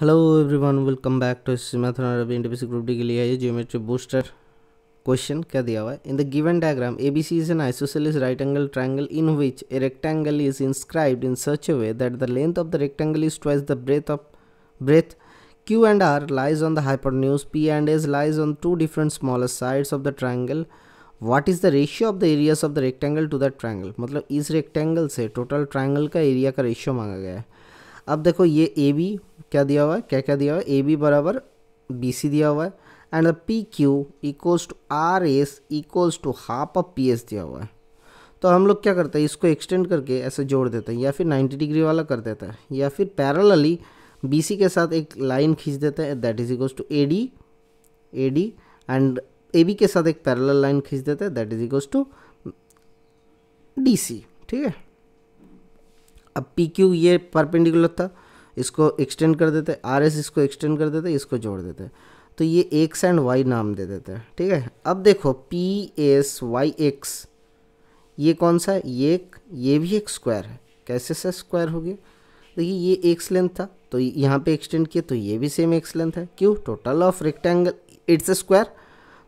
hello everyone welcome back to Maithon RB NTPC group D के लिए ये जियोमेट्री बूस्टर क्वेश्चन क्या दिया हुआ है in the given diagram A B C is an isosceles right angle triangle in which a rectangle is inscribed in such a way that the length of the rectangle is twice the breadth of breadth and R lies on the hypotenuse P and S lies on two different smaller sides of the triangle what is the ratio of the areas of the rectangle to the triangle मतलब इस rectangle से total triangle का area का ratio मांगा गया है अब देखो ये ए बी क्या दिया हुआ है क्या क्या दिया हुआ है ए बी बराबर बी सी दिया हुआ है and P Q equals to R S equals to half of P S दिया हुआ है तो हम लोग क्या करते हैं इसको एक्सटेंड करके ऐसे जोड़ देते हैं या फिर 90 डिग्री वाला कर देता है या फिर बी सी के साथ एक लाइन खींच देते हैं that is equals to A D A D and A B के साथ एक पैरल लाइन खींच देते हैं that is equals to D C ठीक है अब पी क्यू ये परपेंडिकुलर था इसको एक्सटेंड कर देते आर एस इसको एक्सटेंड कर देते इसको जोड़ देते तो ये एक्स एंड वाई नाम दे देते हैं ठीक है अब देखो पी एस वाई एक्स ये कौन सा है ये एक ये भी एक स्क्वायर है कैसे सा स्क्वायर हो गया देखिए ये एक्स लेंथ था तो यहाँ पे एक्सटेंड किया तो ये भी सेम एक्स लेंथ है क्यों total of rectangle it's square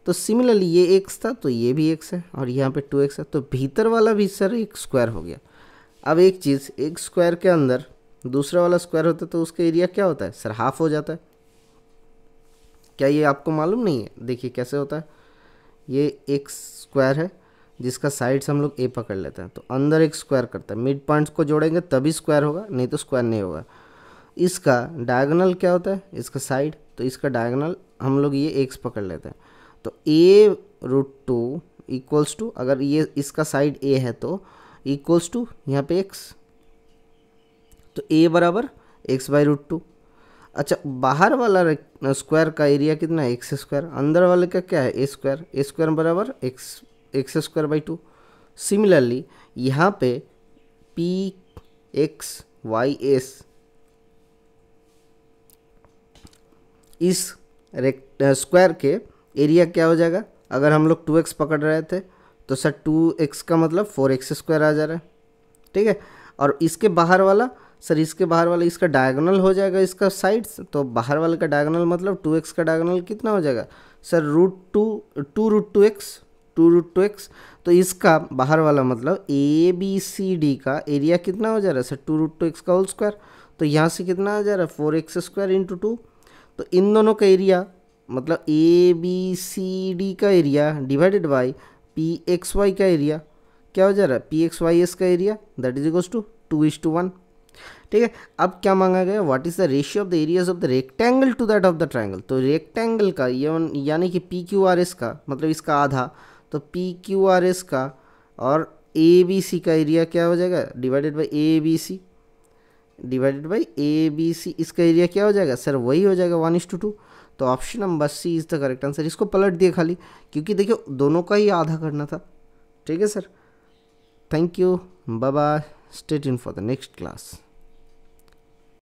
तो सिमिलरली ये एक्स था तो ये भी एक्स है और यहाँ पे टू एक्स है तो भीतर वाला भी सर एक स्क्वायर हो गया अब एक चीज़ एक स्क्वायर के अंदर दूसरा वाला स्क्वायर होता है तो उसका एरिया क्या होता है सर हाफ हो जाता है क्या ये आपको मालूम नहीं है देखिए कैसे होता है ये एक स्क्वायर है जिसका साइड्स हम लोग ए पकड़ लेते हैं तो अंदर एक स्क्वायर करता है मिड पॉइंट्स को जोड़ेंगे तभी स्क्वायर होगा नहीं तो स्क्वायर नहीं होगा इसका डायगोनल क्या होता है इसका साइड तो इसका डायगोनल हम लोग ये एक्स पकड़ लेते हैं तो a root two equals to अगर ये इसका साइड ए है तो इक्वल्स टू यहाँ पे एक्स तो ए बराबर एक्स बाई रूट टू अच्छा बाहर वाला स्क्वायर का एरिया कितना है एक्स स्क्वायर अंदर वाले का क्या है ए स्क्वायर ए स्क्वायर बराबर x x square by two similarly यहाँ पे पी एक्स वाई एस इस रेक्ट स्क्वायर के एरिया क्या हो जाएगा अगर हम लोग टू एक्स पकड़ रहे थे तो सर टू एक्स का मतलब फोर एक्स स्क्वायर आ जा रहा है ठीक है और इसके बाहर वाला सर इसके बाहर वाला इसका डायगोनल हो जाएगा इसका साइड्स तो बाहर वाले का डायगोनल मतलब टू एक्स का डायगोनल कितना हो जाएगा sir root two two root two x two root two x तो इसका बाहर वाला मतलब ए बी सी डी का एरिया कितना हो जा रहा है sir two root two x का होल स्क्वायर तो यहाँ से कितना आ जा रहा है four x square into two तो इन दोनों का एरिया मतलब ए बी सी डी का area divided by P X Y का एरिया क्या हो जा रहा है पी एक्स वाई एस का area that is equals to two is to one ठीक है अब क्या मांगा गया what is the ratio of the areas of the rectangle to that of the triangle तो रेक्टेंगल का यानी कि पी क्यू आर एस का मतलब इसका आधा तो पी क्यू आर एस का और ए बी सी का एरिया क्या हो जाएगा divided by A B C divided by A B C इसका एरिया क्या हो जाएगा सर वही हो जाएगा वन इज टू टू तो option number C is the correct answer इसको पलट दिया खाली क्योंकि देखिए दोनों का ही आधा करना था ठीक है sir thank you bye bye stay इन फॉर द नेक्स्ट क्लास